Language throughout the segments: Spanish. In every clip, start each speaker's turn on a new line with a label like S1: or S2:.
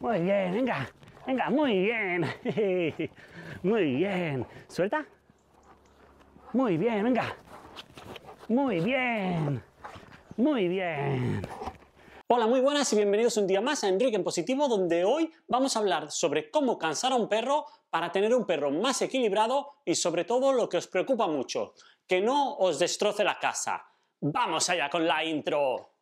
S1: Muy bien, venga. Venga, muy bien. Muy bien. Suelta. Muy bien, venga. Muy bien. Muy bien. Hola, muy buenas y bienvenidos un día más a Enrique en Positivo, donde hoy vamos a hablar sobre cómo cansar a un perro para tener un perro más equilibrado y sobre todo lo que os preocupa mucho, que no os destroce la casa. ¡Vamos allá con la intro!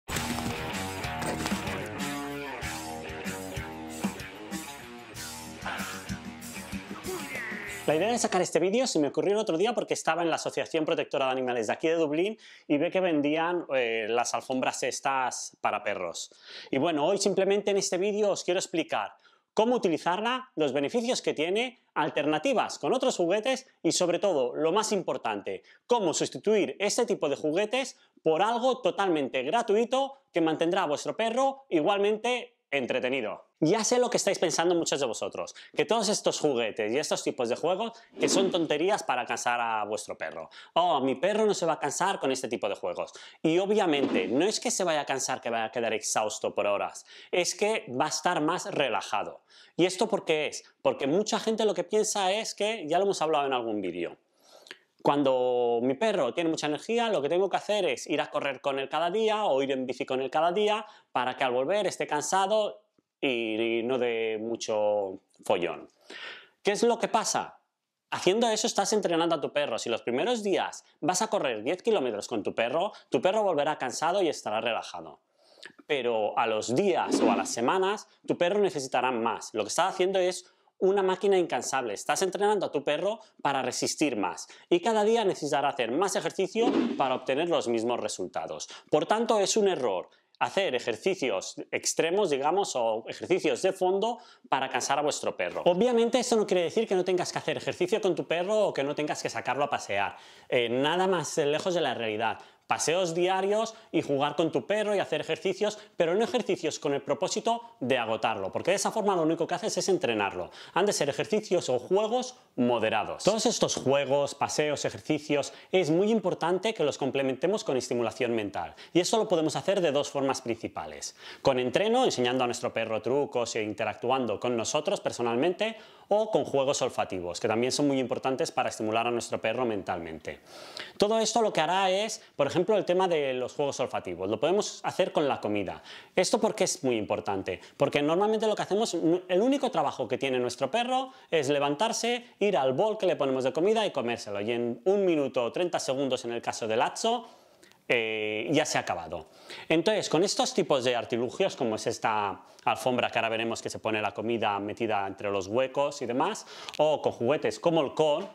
S1: La idea de sacar este vídeo se me ocurrió el otro día porque estaba en la Asociación Protectora de Animales de aquí de Dublín y ve que vendían eh, las alfombras estas para perros. Y bueno, hoy simplemente en este vídeo os quiero explicar cómo utilizarla, los beneficios que tiene, alternativas con otros juguetes y sobre todo, lo más importante, cómo sustituir este tipo de juguetes por algo totalmente gratuito que mantendrá a vuestro perro igualmente entretenido. Ya sé lo que estáis pensando muchos de vosotros, que todos estos juguetes y estos tipos de juegos que son tonterías para cansar a vuestro perro. Oh, mi perro no se va a cansar con este tipo de juegos. Y obviamente, no es que se vaya a cansar que vaya a quedar exhausto por horas, es que va a estar más relajado. ¿Y esto por qué es? Porque mucha gente lo que piensa es que, ya lo hemos hablado en algún vídeo, cuando mi perro tiene mucha energía, lo que tengo que hacer es ir a correr con él cada día o ir en bici con él cada día para que al volver esté cansado y no de mucho follón. ¿Qué es lo que pasa? Haciendo eso estás entrenando a tu perro. Si los primeros días vas a correr 10 kilómetros con tu perro, tu perro volverá cansado y estará relajado. Pero a los días o a las semanas, tu perro necesitará más. Lo que estás haciendo es una máquina incansable. Estás entrenando a tu perro para resistir más y cada día necesitará hacer más ejercicio para obtener los mismos resultados. Por tanto, es un error hacer ejercicios extremos, digamos, o ejercicios de fondo para cansar a vuestro perro. Obviamente eso no quiere decir que no tengas que hacer ejercicio con tu perro o que no tengas que sacarlo a pasear. Eh, nada más lejos de la realidad paseos diarios y jugar con tu perro y hacer ejercicios, pero no ejercicios con el propósito de agotarlo, porque de esa forma lo único que haces es entrenarlo. Han de ser ejercicios o juegos moderados. Todos estos juegos, paseos, ejercicios, es muy importante que los complementemos con estimulación mental. Y eso lo podemos hacer de dos formas principales. Con entreno, enseñando a nuestro perro trucos e interactuando con nosotros personalmente, o con juegos olfativos, que también son muy importantes para estimular a nuestro perro mentalmente. Todo esto lo que hará es, por ejemplo, el tema de los juegos olfativos. Lo podemos hacer con la comida. ¿Esto por qué es muy importante? Porque normalmente lo que hacemos, el único trabajo que tiene nuestro perro es levantarse, ir al bol que le ponemos de comida y comérselo. Y en un minuto o 30 segundos en el caso del Lazo, eh, ya se ha acabado. Entonces, con estos tipos de artilugios, como es esta alfombra que ahora veremos que se pone la comida metida entre los huecos y demás, o con juguetes como el con,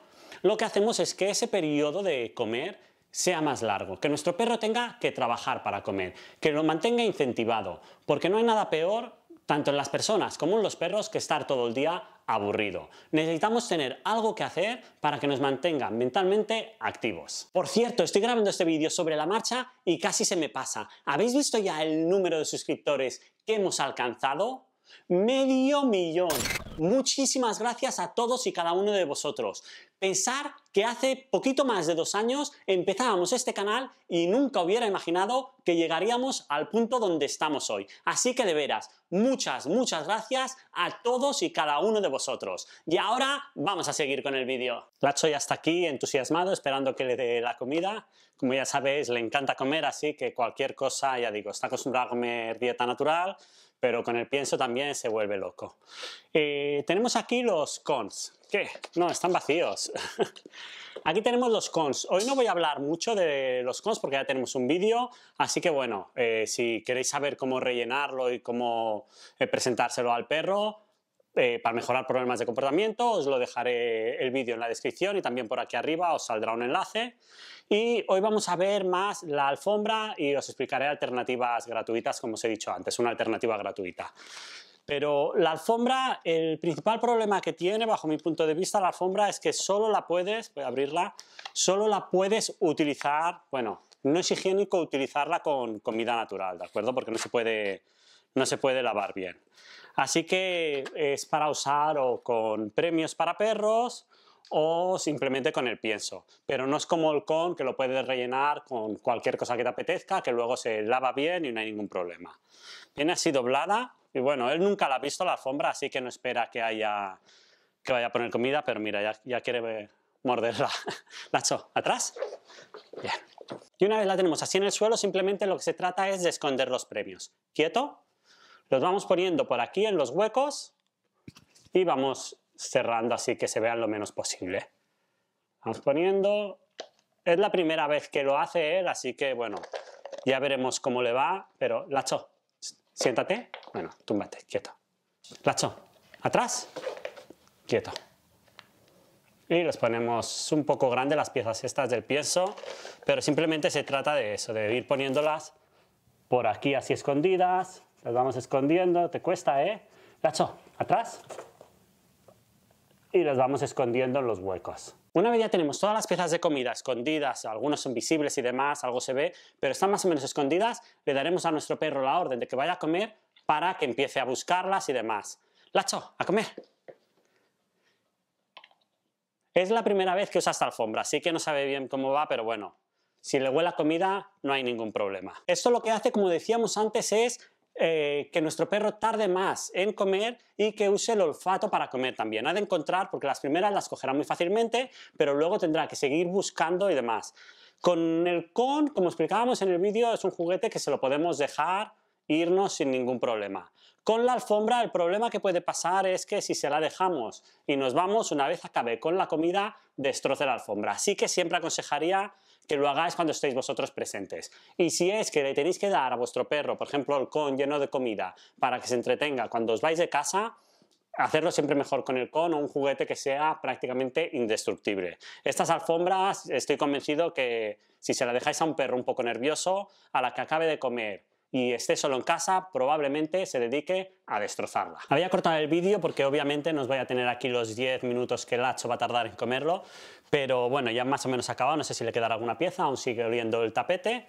S1: lo que hacemos es que ese periodo de comer sea más largo, que nuestro perro tenga que trabajar para comer, que lo mantenga incentivado, porque no hay nada peor tanto en las personas como en los perros que estar todo el día aburrido. Necesitamos tener algo que hacer para que nos mantengan mentalmente activos. Por cierto, estoy grabando este vídeo sobre la marcha y casi se me pasa. ¿Habéis visto ya el número de suscriptores que hemos alcanzado? Medio millón. Muchísimas gracias a todos y cada uno de vosotros. Pensar que hace poquito más de dos años empezábamos este canal y nunca hubiera imaginado que llegaríamos al punto donde estamos hoy. Así que de veras, muchas, muchas gracias a todos y cada uno de vosotros. Y ahora vamos a seguir con el vídeo. Lacho ya está aquí entusiasmado, esperando que le dé la comida. Como ya sabéis, le encanta comer, así que cualquier cosa, ya digo, está acostumbrado a comer dieta natural, pero con el pienso también se vuelve loco. Eh, tenemos aquí los cons, ¿Qué? No, están vacíos. Aquí tenemos los cons. Hoy no voy a hablar mucho de los cons porque ya tenemos un vídeo, así que bueno, eh, si queréis saber cómo rellenarlo y cómo eh, presentárselo al perro, eh, para mejorar problemas de comportamiento, os lo dejaré el vídeo en la descripción y también por aquí arriba os saldrá un enlace. Y hoy vamos a ver más la alfombra y os explicaré alternativas gratuitas, como os he dicho antes, una alternativa gratuita. Pero la alfombra, el principal problema que tiene, bajo mi punto de vista, la alfombra es que solo la puedes, voy a abrirla, solo la puedes utilizar, bueno, no es higiénico utilizarla con comida natural, ¿de acuerdo? Porque no se puede, no se puede lavar bien. Así que es para usar o con premios para perros o simplemente con el pienso. Pero no es como el con que lo puedes rellenar con cualquier cosa que te apetezca, que luego se lava bien y no hay ningún problema. Viene así doblada, y bueno, él nunca la ha visto la alfombra, así que no espera que haya que vaya a poner comida, pero mira, ya, quiere morderla. Nacho, ¿atrás? Bien. Y una vez la tenemos así en el suelo, simplemente lo que se trata es de esconder los premios. ¿Quieto? Los vamos poniendo por aquí en los huecos y vamos cerrando así que se vean lo menos posible. Vamos poniendo... Es la primera vez que lo hace él, así que bueno, ya veremos cómo le va, pero Lacho, Siéntate. Bueno, túmbate, quieto. Lacho, atrás. Quieto. Y les ponemos un poco grande las piezas estas del pienso, pero simplemente se trata de eso, de ir poniéndolas por aquí así escondidas. Las vamos escondiendo, te cuesta, ¿eh? Lacho, atrás. Y las vamos escondiendo en los huecos. Una vez ya tenemos todas las piezas de comida escondidas, algunos son visibles y demás, algo se ve, pero están más o menos escondidas, le daremos a nuestro perro la orden de que vaya a comer para que empiece a buscarlas y demás. Lacho, a comer. Es la primera vez que usa esta alfombra, así que no sabe bien cómo va, pero bueno, si le huele a comida no hay ningún problema. Esto lo que hace, como decíamos antes, es eh, que nuestro perro tarde más en comer y que use el olfato para comer también. Ha de encontrar, porque las primeras las cogerá muy fácilmente, pero luego tendrá que seguir buscando y demás. Con el con, como explicábamos en el vídeo, es un juguete que se lo podemos dejar irnos sin ningún problema. Con la alfombra el problema que puede pasar es que si se la dejamos y nos vamos, una vez acabe con la comida, destroce la alfombra. Así que siempre aconsejaría que lo hagáis cuando estéis vosotros presentes. Y si es que le tenéis que dar a vuestro perro, por ejemplo, el con lleno de comida para que se entretenga cuando os vais de casa, hacerlo siempre mejor con el con o un juguete que sea prácticamente indestructible. Estas alfombras estoy convencido que si se la dejáis a un perro un poco nervioso, a la que acabe de comer y esté solo en casa, probablemente se dedique a destrozarla. Había cortado el vídeo porque obviamente nos voy a tener aquí los 10 minutos que el hacho va a tardar en comerlo, pero bueno, ya más o menos acabado, no sé si le quedará alguna pieza, aún sigue oliendo el tapete.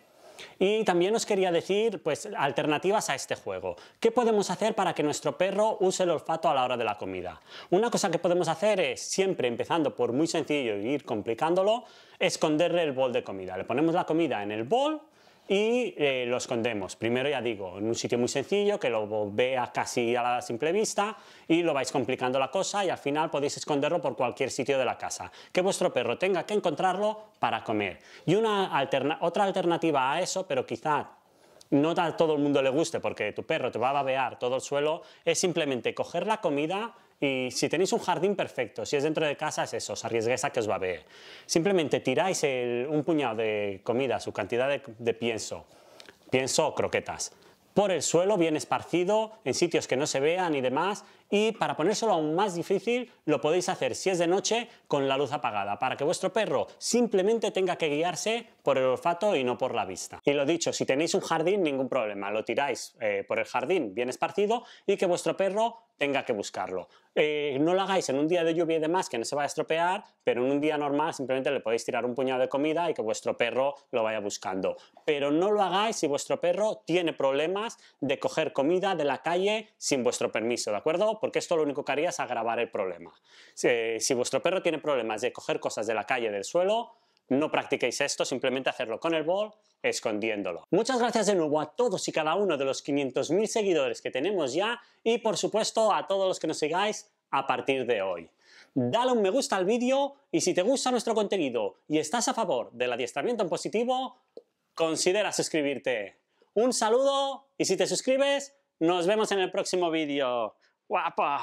S1: Y también os quería decir pues, alternativas a este juego. ¿Qué podemos hacer para que nuestro perro use el olfato a la hora de la comida? Una cosa que podemos hacer es, siempre empezando por muy sencillo y ir complicándolo, esconderle el bol de comida. Le ponemos la comida en el bol y eh, lo escondemos. Primero, ya digo, en un sitio muy sencillo que lo vea casi a la simple vista y lo vais complicando la cosa y al final podéis esconderlo por cualquier sitio de la casa. Que vuestro perro tenga que encontrarlo para comer. Y otra alternativa a eso, pero quizá no a todo el mundo le guste porque tu perro te va a babear todo el suelo, es simplemente coger la comida y si tenéis un jardín perfecto, si es dentro de casa es eso, os arriesgáis a que os ver. Simplemente tiráis un puñado de comida, su cantidad de, pienso, pienso croquetas, por el suelo, bien esparcido, en sitios que no se vean y demás, y para ponérselo aún más difícil lo podéis hacer si es de noche con la luz apagada para que vuestro perro simplemente tenga que guiarse por el olfato y no por la vista. Y lo dicho, si tenéis un jardín ningún problema, lo tiráis eh, por el jardín bien esparcido y que vuestro perro tenga que buscarlo. Eh, no lo hagáis en un día de lluvia y demás que no se va a estropear, pero en un día normal simplemente le podéis tirar un puñado de comida y que vuestro perro lo vaya buscando. Pero no lo hagáis si vuestro perro tiene problemas de coger comida de la calle sin vuestro permiso, ¿de acuerdo? porque esto lo único que haría es agravar el problema. Si, vuestro perro tiene problemas de coger cosas de la calle, del suelo, no practiquéis esto, simplemente hacerlo con el bol, escondiéndolo. Muchas gracias de nuevo a todos y cada uno de los 500.000 seguidores que tenemos ya y por supuesto a todos los que nos sigáis a partir de hoy. Dale un me gusta al vídeo y si te gusta nuestro contenido y estás a favor del adiestramiento en positivo, considera suscribirte. Un saludo y si te suscribes, nos vemos en el próximo vídeo. Wapa